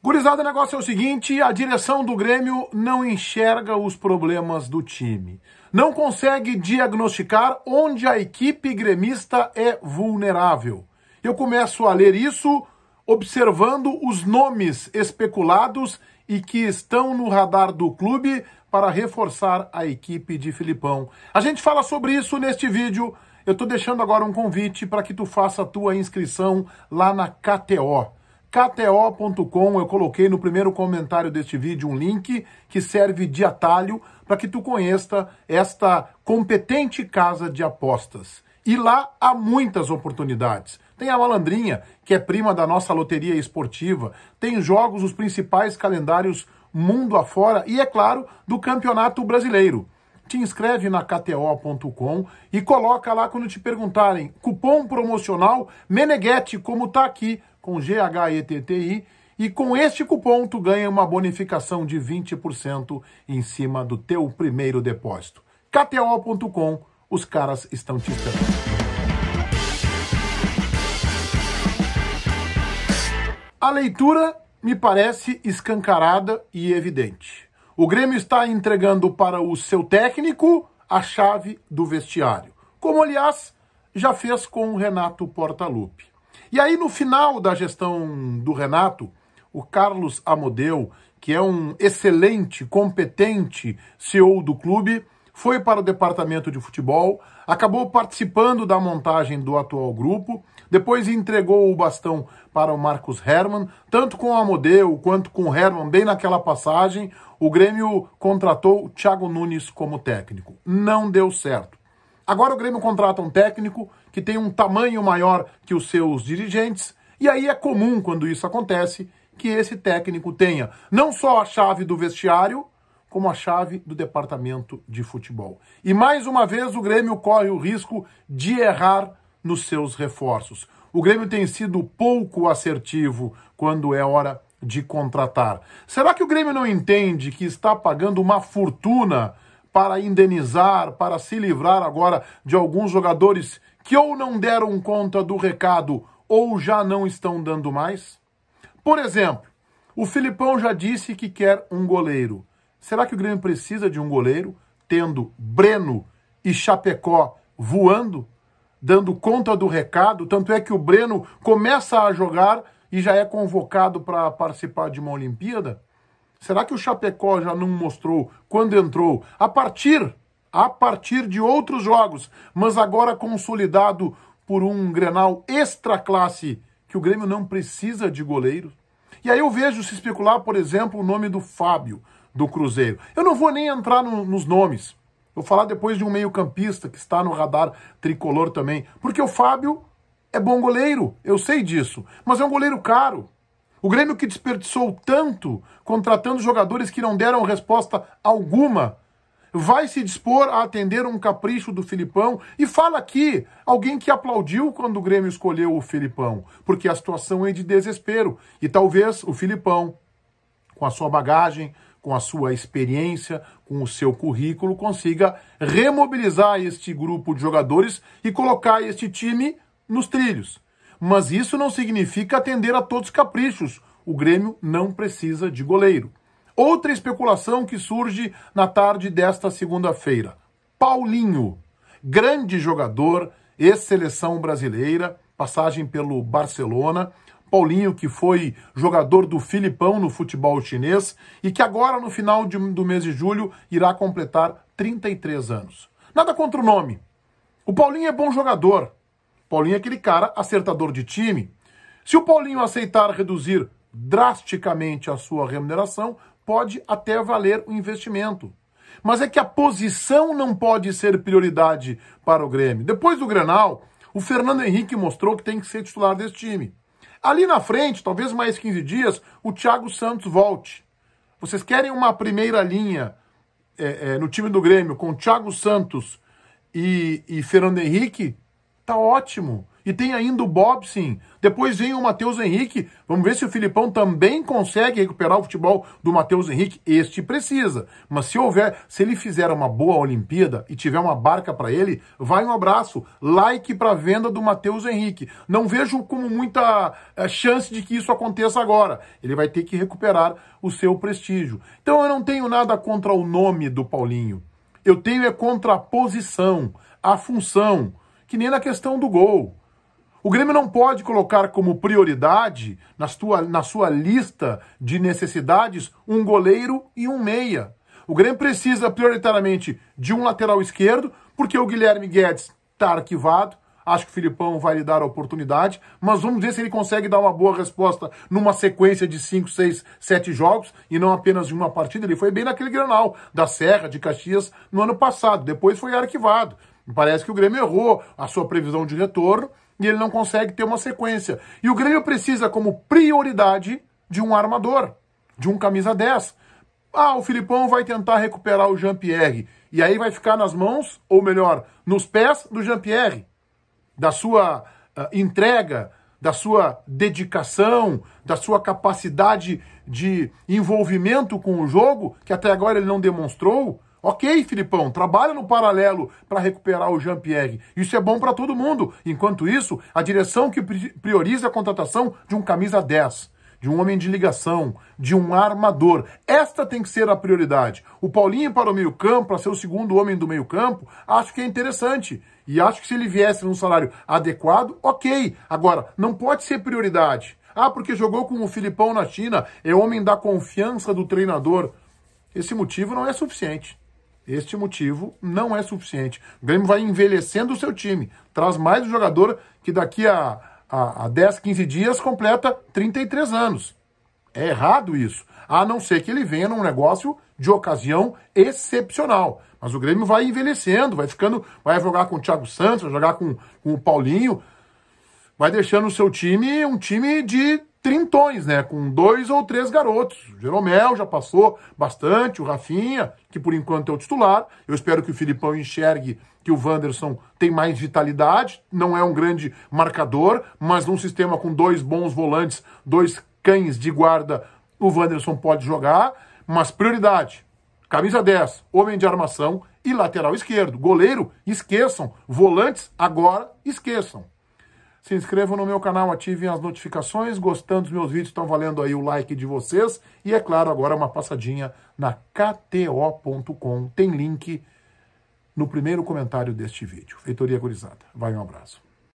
Gurizada, o negócio é o seguinte: a direção do Grêmio não enxerga os problemas do time. Não consegue diagnosticar onde a equipe gremista é vulnerável. Eu começo a ler isso observando os nomes especulados e que estão no radar do clube para reforçar a equipe de Filipão. A gente fala sobre isso neste vídeo. Eu estou deixando agora um convite para que tu faça a tua inscrição lá na KTO. KTO.com, eu coloquei no primeiro comentário deste vídeo um link que serve de atalho para que tu conheça esta competente casa de apostas. E lá há muitas oportunidades. Tem a malandrinha, que é prima da nossa loteria esportiva, tem jogos os principais calendários mundo afora e, é claro, do Campeonato Brasileiro. Te inscreve na KTO.com e coloca lá quando te perguntarem cupom promocional meneghete como está aqui com GHETTI, e com este cupom tu ganha uma bonificação de 20% em cima do teu primeiro depósito. KTO.com, os caras estão te esperando. A leitura me parece escancarada e evidente. O Grêmio está entregando para o seu técnico a chave do vestiário, como aliás já fez com o Renato Portaluppi. E aí, no final da gestão do Renato, o Carlos Amodeu, que é um excelente, competente CEO do clube, foi para o departamento de futebol, acabou participando da montagem do atual grupo, depois entregou o bastão para o Marcos Herman, tanto com o Amodeu quanto com o Herman, bem naquela passagem, o Grêmio contratou o Thiago Nunes como técnico. Não deu certo. Agora o Grêmio contrata um técnico que tem um tamanho maior que os seus dirigentes, e aí é comum, quando isso acontece, que esse técnico tenha não só a chave do vestiário, como a chave do departamento de futebol. E mais uma vez o Grêmio corre o risco de errar nos seus reforços. O Grêmio tem sido pouco assertivo quando é hora de contratar. Será que o Grêmio não entende que está pagando uma fortuna para indenizar, para se livrar agora de alguns jogadores que ou não deram conta do recado ou já não estão dando mais? Por exemplo, o Filipão já disse que quer um goleiro. Será que o Grêmio precisa de um goleiro, tendo Breno e Chapecó voando, dando conta do recado? Tanto é que o Breno começa a jogar e já é convocado para participar de uma Olimpíada? Será que o Chapecó já não mostrou quando entrou? A partir, a partir de outros jogos, mas agora consolidado por um Grenal extra classe, que o Grêmio não precisa de goleiro. E aí eu vejo se especular, por exemplo, o nome do Fábio do Cruzeiro. Eu não vou nem entrar no, nos nomes. Vou falar depois de um meio-campista que está no radar tricolor também, porque o Fábio é bom goleiro, eu sei disso, mas é um goleiro caro. O Grêmio que desperdiçou tanto contratando jogadores que não deram resposta alguma, vai se dispor a atender um capricho do Filipão e fala aqui alguém que aplaudiu quando o Grêmio escolheu o Filipão, porque a situação é de desespero e talvez o Filipão, com a sua bagagem, com a sua experiência, com o seu currículo, consiga remobilizar este grupo de jogadores e colocar este time nos trilhos. Mas isso não significa atender a todos os caprichos. O Grêmio não precisa de goleiro. Outra especulação que surge na tarde desta segunda-feira. Paulinho, grande jogador, ex-seleção brasileira, passagem pelo Barcelona. Paulinho, que foi jogador do Filipão no futebol chinês e que agora, no final de, do mês de julho, irá completar 33 anos. Nada contra o nome. O Paulinho é bom jogador, Paulinho é aquele cara acertador de time. Se o Paulinho aceitar reduzir drasticamente a sua remuneração, pode até valer o investimento. Mas é que a posição não pode ser prioridade para o Grêmio. Depois do Grenal, o Fernando Henrique mostrou que tem que ser titular desse time. Ali na frente, talvez mais 15 dias, o Thiago Santos volte. Vocês querem uma primeira linha é, é, no time do Grêmio com Thiago Santos e, e Fernando Henrique? Tá ótimo. E tem ainda o Bob, sim. Depois vem o Matheus Henrique. Vamos ver se o Filipão também consegue recuperar o futebol do Matheus Henrique. Este precisa. Mas se houver, se ele fizer uma boa Olimpíada e tiver uma barca para ele, vai um abraço. Like para venda do Matheus Henrique. Não vejo como muita eh, chance de que isso aconteça agora. Ele vai ter que recuperar o seu prestígio. Então eu não tenho nada contra o nome do Paulinho. Eu tenho é contra a posição a função que nem na questão do gol. O Grêmio não pode colocar como prioridade na sua, na sua lista de necessidades um goleiro e um meia. O Grêmio precisa prioritariamente de um lateral esquerdo, porque o Guilherme Guedes está arquivado. Acho que o Filipão vai lhe dar a oportunidade, mas vamos ver se ele consegue dar uma boa resposta numa sequência de 5, 6, 7 jogos e não apenas de uma partida. Ele foi bem naquele granal da Serra de Caxias no ano passado, depois foi arquivado. Parece que o Grêmio errou a sua previsão de retorno e ele não consegue ter uma sequência. E o Grêmio precisa, como prioridade, de um armador, de um camisa 10. Ah, o Filipão vai tentar recuperar o Jean-Pierre. E aí vai ficar nas mãos, ou melhor, nos pés do Jean-Pierre. Da sua uh, entrega, da sua dedicação, da sua capacidade de envolvimento com o jogo, que até agora ele não demonstrou. Ok, Filipão, trabalha no paralelo para recuperar o Jean-Pierre. Isso é bom para todo mundo. Enquanto isso, a direção que prioriza a contratação de um camisa 10, de um homem de ligação, de um armador. Esta tem que ser a prioridade. O Paulinho para o meio-campo, para ser o segundo homem do meio-campo, acho que é interessante. E acho que se ele viesse num salário adequado, ok. Agora, não pode ser prioridade. Ah, porque jogou com o Filipão na China, é homem da confiança do treinador. Esse motivo não é suficiente. Este motivo não é suficiente. O Grêmio vai envelhecendo o seu time. Traz mais um jogador que daqui a, a, a 10, 15 dias completa 33 anos. É errado isso. A não ser que ele venha num negócio de ocasião excepcional. Mas o Grêmio vai envelhecendo, vai ficando, vai jogar com o Thiago Santos, vai jogar com, com o Paulinho, vai deixando o seu time um time de trintões, né? Com dois ou três garotos. O Jeromel já passou bastante, o Rafinha, que por enquanto é o titular. Eu espero que o Filipão enxergue que o Wanderson tem mais vitalidade, não é um grande marcador, mas num sistema com dois bons volantes, dois cães de guarda, o Wanderson pode jogar. Mas prioridade, camisa 10, homem de armação e lateral esquerdo. Goleiro, esqueçam. Volantes, agora, esqueçam. Se inscrevam no meu canal, ativem as notificações. Gostando dos meus vídeos, estão valendo aí o like de vocês. E é claro, agora uma passadinha na kto.com. Tem link no primeiro comentário deste vídeo. Feitoria Gurizada, Vai, um abraço.